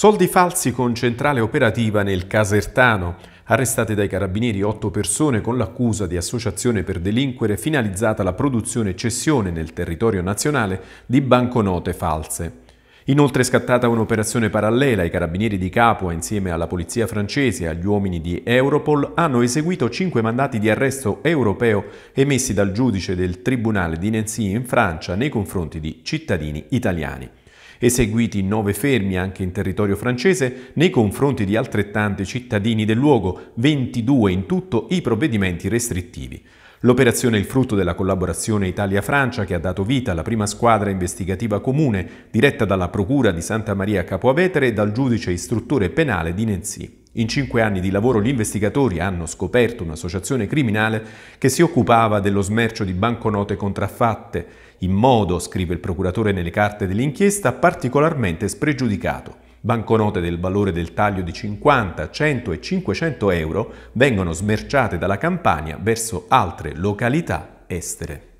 Soldi falsi con centrale operativa nel Casertano. Arrestate dai carabinieri otto persone con l'accusa di associazione per delinquere finalizzata alla produzione e cessione nel territorio nazionale di banconote false. Inoltre è scattata un'operazione parallela. I carabinieri di Capua, insieme alla polizia francese e agli uomini di Europol, hanno eseguito cinque mandati di arresto europeo emessi dal giudice del Tribunale di Nancy in Francia nei confronti di cittadini italiani eseguiti nove fermi anche in territorio francese nei confronti di altrettanti cittadini del luogo, 22 in tutto i provvedimenti restrittivi. L'operazione è il frutto della collaborazione Italia-Francia che ha dato vita alla prima squadra investigativa comune diretta dalla Procura di Santa Maria Capoavetere e dal giudice istruttore penale di Nenzi. In cinque anni di lavoro gli investigatori hanno scoperto un'associazione criminale che si occupava dello smercio di banconote contraffatte, in modo, scrive il procuratore nelle carte dell'inchiesta, particolarmente spregiudicato. Banconote del valore del taglio di 50, 100 e 500 euro vengono smerciate dalla Campania verso altre località estere.